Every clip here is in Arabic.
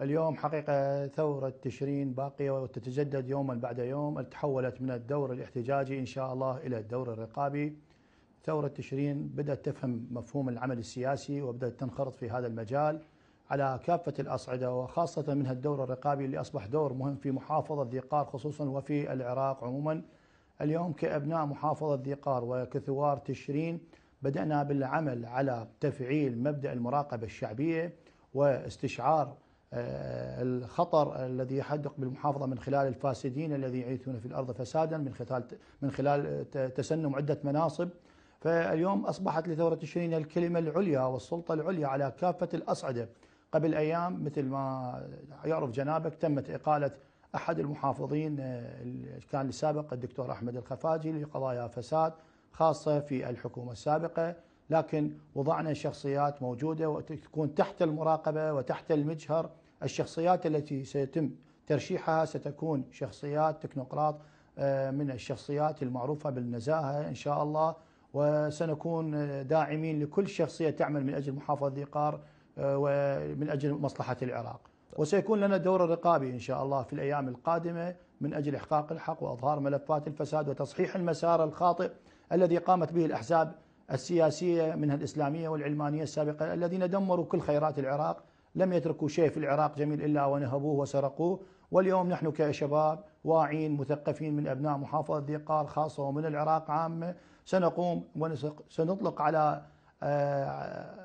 اليوم حقيقة ثورة تشرين باقية وتتجدد يوما بعد يوم تحولت من الدور الاحتجاجي إن شاء الله إلى الدور الرقابي ثورة تشرين بدأت تفهم مفهوم العمل السياسي وبدأت تنخرط في هذا المجال على كافة الأصعدة وخاصة منها الدور الرقابي اللي أصبح دور مهم في محافظة ذي قار خصوصا وفي العراق عموما اليوم كأبناء محافظة ذي قار وكثوار تشرين بدأنا بالعمل على تفعيل مبدأ المراقبة الشعبية واستشعار آه، الخطر الذي يحدق بالمحافظة من خلال الفاسدين الذي يعيثون في الأرض فسادا من خلال من خلال تسنم عدة مناصب فاليوم أصبحت لثورة تشرين الكلمة العليا والسلطة العليا على كافة الأصعدة قبل أيام مثل ما يعرف جنابك تمت إقالة أحد المحافظين آه، كان السابق الدكتور أحمد الخفاجي لقضايا فساد خاصة في الحكومة السابقة لكن وضعنا شخصيات موجودة وتكون تحت المراقبة وتحت المجهر الشخصيات التي سيتم ترشيحها ستكون شخصيات تكنوقراط آه، من الشخصيات المعروفة بالنزاهة إن شاء الله وسنكون داعمين لكل شخصية تعمل من أجل محافظة ذقار آه، ومن أجل مصلحة العراق وسيكون لنا دور رقابي إن شاء الله في الأيام القادمة من أجل إحقاق الحق وأظهار ملفات الفساد وتصحيح المسار الخاطئ الذي قامت به الأحزاب السياسية منها الإسلامية والعلمانية السابقة الذين دمروا كل خيرات العراق لم يتركوا شيء في العراق جميل إلا ونهبوه وسرقوه واليوم نحن كشباب واعين مثقفين من أبناء محافظة قار خاصة ومن العراق عامة سنقوم وسنطلق على آه،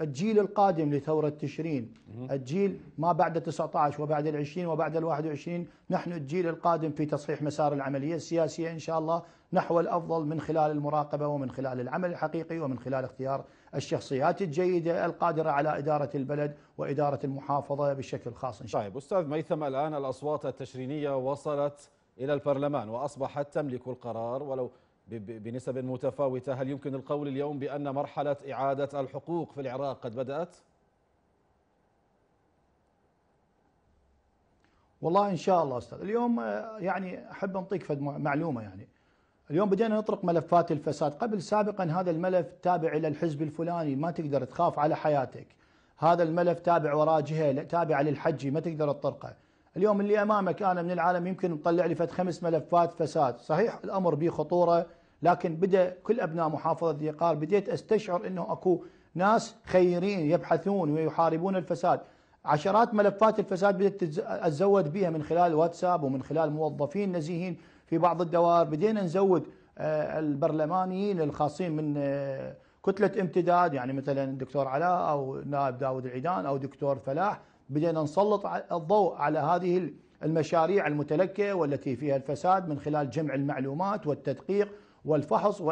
الجيل القادم لثورة تشرين الجيل ما بعد 19 وبعد ال20 وبعد ال21 نحن الجيل القادم في تصحيح مسار العملية السياسية إن شاء الله نحو الأفضل من خلال المراقبة ومن خلال العمل الحقيقي ومن خلال اختيار الشخصيات الجيدة القادرة على إدارة البلد وإدارة المحافظة بشكل خاص إن شاء الله طيب أستاذ ميثم الآن الأصوات التشرينية وصلت إلى البرلمان وأصبحت تملك القرار ولو بنسب متفاوتة هل يمكن القول اليوم بأن مرحلة إعادة الحقوق في العراق قد بدأت؟ والله ان شاء الله استاذ اليوم آه، يعني احب انطيك فد معلومه يعني اليوم بدينا نطرق ملفات الفساد قبل سابقا هذا الملف تابع إلى الحزب الفلاني ما تقدر تخاف على حياتك هذا الملف تابع وراء جهة تابع للحجي ما تقدر تطرقه اليوم اللي أمامك أنا من العالم يمكن مطلع لي فت خمس ملفات فساد صحيح الأمر به خطورة لكن بدأ كل أبناء محافظة ذي قار بديت أستشعر أنه أكو ناس خيرين يبحثون ويحاربون الفساد عشرات ملفات الفساد بدأت أتزود بها من خلال واتساب ومن خلال موظفين نزيهين في بعض الدوائر بدينا نزود آه، البرلمانيين الخاصين من آه، كتله امتداد يعني مثلا الدكتور علاء او نائب داود العيدان او دكتور فلاح بدينا نسلط الضوء على هذه المشاريع المتلكه والتي فيها الفساد من خلال جمع المعلومات والتدقيق والفحص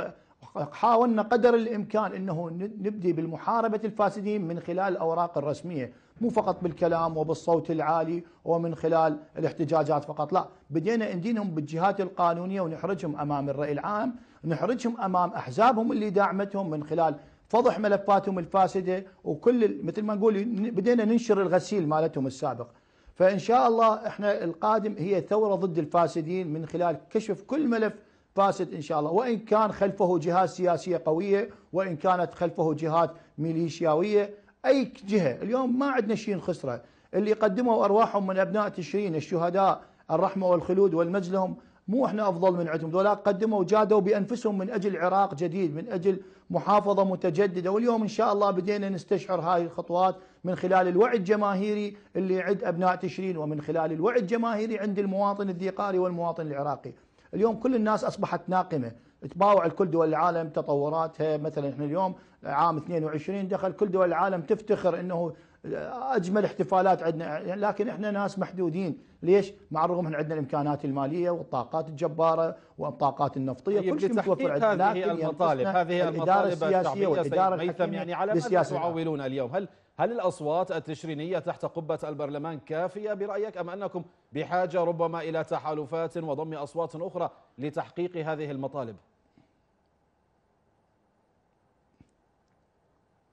حاولنا قدر الامكان انه نبدي بالمحاربه الفاسدين من خلال الاوراق الرسميه، مو فقط بالكلام وبالصوت العالي ومن خلال الاحتجاجات فقط، لا، بدينا ندينهم بالجهات القانونيه ونحرجهم امام الراي العام، نحرجهم امام احزابهم اللي دعمتهم من خلال فضح ملفاتهم الفاسده وكل مثل ما نقول بدينا ننشر الغسيل مالتهم السابق. فان شاء الله احنا القادم هي ثوره ضد الفاسدين من خلال كشف كل ملف فاسد إن شاء الله وإن كان خلفه جهات سياسية قوية وإن كانت خلفه جهات ميليشياوية أي جهة اليوم ما عندنا شيء نخسره اللي قدموا أرواحهم من أبناء تشرين الشهداء الرحمة والخلود والمجلهم مو احنا افضل من عندهم ذولا قدموا وجادوا بانفسهم من اجل عراق جديد من اجل محافظه متجدده واليوم ان شاء الله بدينا نستشعر هاي الخطوات من خلال الوعي الجماهيري اللي عند ابناء تشرين ومن خلال الوعي الجماهيري عند المواطن الذي قاري والمواطن العراقي اليوم كل الناس أصبحت ناقمة تباوع الكل دول العالم تطوراتها مثلا احنا اليوم عام 22 دخل كل دول العالم تفتخر انه اجمل احتفالات عندنا لكن احنا ناس محدودين ليش مع الرغم ان عندنا الامكانات الماليه والطاقات الجباره والطاقات النفطيه طيب، كل شيء متوفر عندنا هذه المطالب هذه المطالب السياسيه والاداره الحكيمه يعني على ماذا تعولون اليوم هل هل الاصوات التشرينيه تحت قبه البرلمان كافيه برايك ام انكم بحاجه ربما الى تحالفات وضم اصوات اخرى لتحقيق هذه المطالب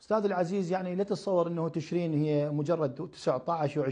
أستاذ العزيز يعني لا تتصور أنه تشرين هي مجرد 19 و20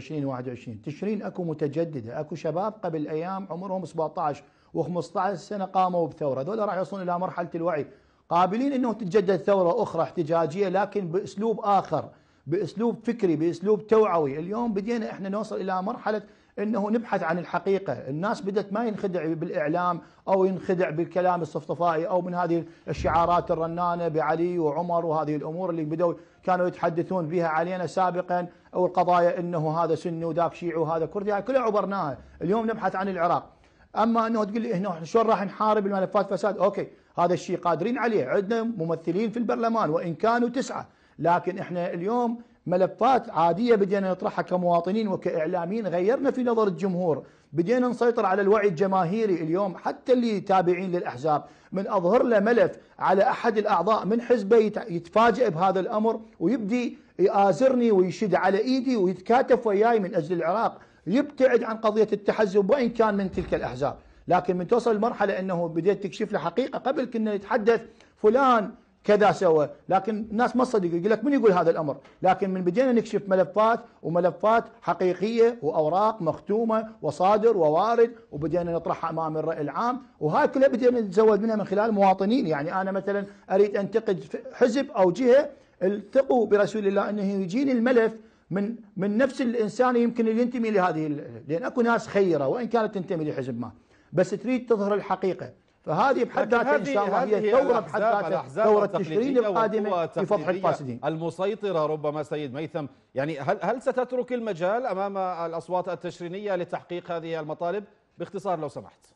و21 تشرين أكو متجددة أكو شباب قبل أيام عمرهم 17 و15 سنة قاموا بثورة هذول راح يوصلون إلى مرحلة الوعي قابلين أنه تتجدد ثورة أخرى احتجاجية لكن بأسلوب آخر بأسلوب فكري بأسلوب توعوي اليوم بدينا إحنا نوصل إلى مرحلة انه نبحث عن الحقيقه، الناس بدات ما ينخدع بالاعلام او ينخدع بالكلام الصفصفائي او من هذه الشعارات الرنانه بعلي وعمر وهذه الامور اللي بدوا كانوا يتحدثون بها علينا سابقا او القضايا انه هذا سني وذاك شيعي وهذا كردي، يعني كلها عبرناها، اليوم نبحث عن العراق. اما انه تقول لي احنا شلون راح نحارب الملفات فساد، اوكي، هذا الشيء قادرين عليه، عندنا ممثلين في البرلمان وان كانوا تسعه، لكن احنا اليوم ملفات عادية بدينا نطرحها كمواطنين وكإعلاميين غيرنا في نظر الجمهور بدينا نسيطر على الوعي الجماهيري اليوم حتى اللي تابعين للأحزاب من أظهر له ملف على أحد الأعضاء من حزبه يتفاجئ بهذا الأمر ويبدي يآزرني ويشد على إيدي ويتكاتف وياي من أجل العراق يبتعد عن قضية التحزب وإن كان من تلك الأحزاب لكن من توصل المرحلة أنه بديت تكشف له حقيقة قبل كنا نتحدث فلان كذا سوى لكن الناس ما تصدق يقول لك من يقول هذا الأمر لكن من بدينا نكشف ملفات وملفات حقيقية وأوراق مختومة وصادر ووارد وبدينا نطرحها أمام الرأي العام وهاي كلها بدينا نتزود منها من خلال مواطنين يعني أنا مثلا أريد أنتقد حزب أو جهة التقوا برسول الله أنه يجيني الملف من من نفس الإنسان يمكن اللي ينتمي لهذه لأن أكو ناس خيرة وإن كانت تنتمي لحزب ما بس تريد تظهر الحقيقة فهذه بحد ذاتها ان شاء الله هي ثوره بحد ذاتها ثوره تشرين القادمه في فضح الفاسدين المسيطره ربما سيد ميثم يعني هل هل ستترك المجال امام الاصوات التشرينيه لتحقيق هذه المطالب باختصار لو سمحت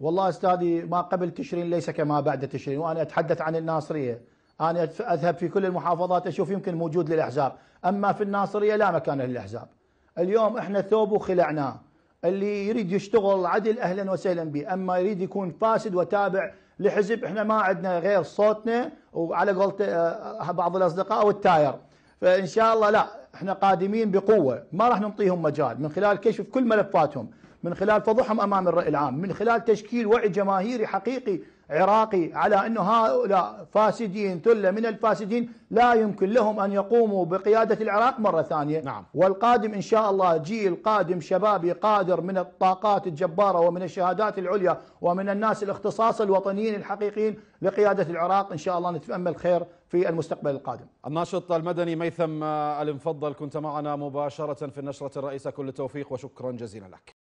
والله استاذي ما قبل تشرين ليس كما بعد تشرين وانا اتحدث عن الناصريه انا اذهب في كل المحافظات اشوف يمكن موجود للاحزاب اما في الناصريه لا مكان للاحزاب اليوم احنا ثوب وخلعناه اللي يريد يشتغل عدل اهلا وسهلا به اما يريد يكون فاسد وتابع لحزب احنا ما عندنا غير صوتنا وعلى قول آه، بعض الاصدقاء والتاير فان شاء الله لا احنا قادمين بقوه ما راح نعطيهم مجال من خلال كشف كل ملفاتهم من خلال فضحهم امام الراي العام من خلال تشكيل وعي جماهيري حقيقي عراقي على أن هؤلاء فاسدين ثلة من الفاسدين لا يمكن لهم أن يقوموا بقيادة العراق مرة ثانية نعم. والقادم إن شاء الله جيل قادم شبابي قادر من الطاقات الجبارة ومن الشهادات العليا ومن الناس الاختصاص الوطنيين الحقيقيين لقيادة العراق إن شاء الله نتأمل خير في المستقبل القادم الناشط المدني ميثم المفضل كنت معنا مباشرة في النشرة الرئيسة كل التوفيق وشكرا جزيلا لك